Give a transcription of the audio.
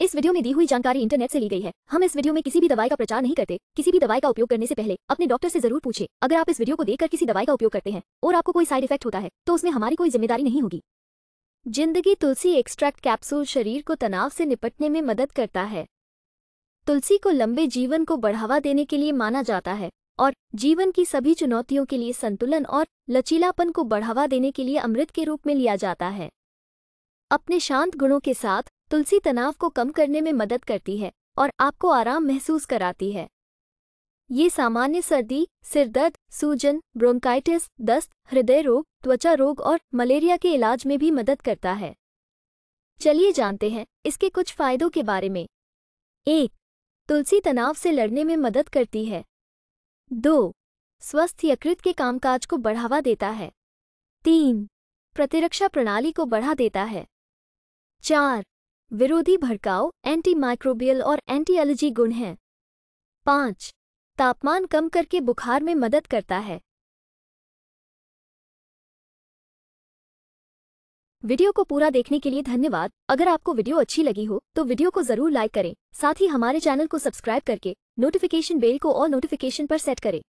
इस वीडियो में दी हुई जानकारी इंटरनेट से ली गई है हम इस वीडियो में किसी भी दवाई का प्रचार नहीं करते किसी भी दवाई का उपयोग करने से पहले अपने डॉक्टर से जरूर पूछे अगर आप इस वीडियो को देखकर किसी दवाई का उपयोग करते हैं और आपको कोई साइड इफेक्ट होता है तो उसमें हमारी कोई जिम्मेदारी नहीं होगी जिंदगी तुलसी एक्सट्रैक्ट कैप्सूल शरीर को तनाव से निपटने में मदद करता है तुलसी को लंबे जीवन को बढ़ावा देने के लिए माना जाता है और जीवन की सभी चुनौतियों के लिए संतुलन और लचीलापन को बढ़ावा देने के लिए अमृत के रूप में लिया जाता है अपने शांत गुणों के साथ तुलसी तनाव को कम करने में मदद करती है और आपको आराम महसूस कराती है ये सामान्य सर्दी सिरदर्द सूजन ब्रोंकाइटिस दस्त हृदय रोग त्वचा रोग और मलेरिया के इलाज में भी मदद करता है चलिए जानते हैं इसके कुछ फायदों के बारे में एक तुलसी तनाव से लड़ने में मदद करती है दो स्वस्थ यकृत के कामकाज को बढ़ावा देता है तीन प्रतिरक्षा प्रणाली को बढ़ा देता है चार विरोधी भड़काव एंटी माइक्रोबियल और एंटी एलर्जी गुण हैं पाँच तापमान कम करके बुखार में मदद करता है वीडियो को पूरा देखने के लिए धन्यवाद अगर आपको वीडियो अच्छी लगी हो तो वीडियो को जरूर लाइक करें साथ ही हमारे चैनल को सब्सक्राइब करके नोटिफिकेशन बेल को और नोटिफिकेशन पर सेट करें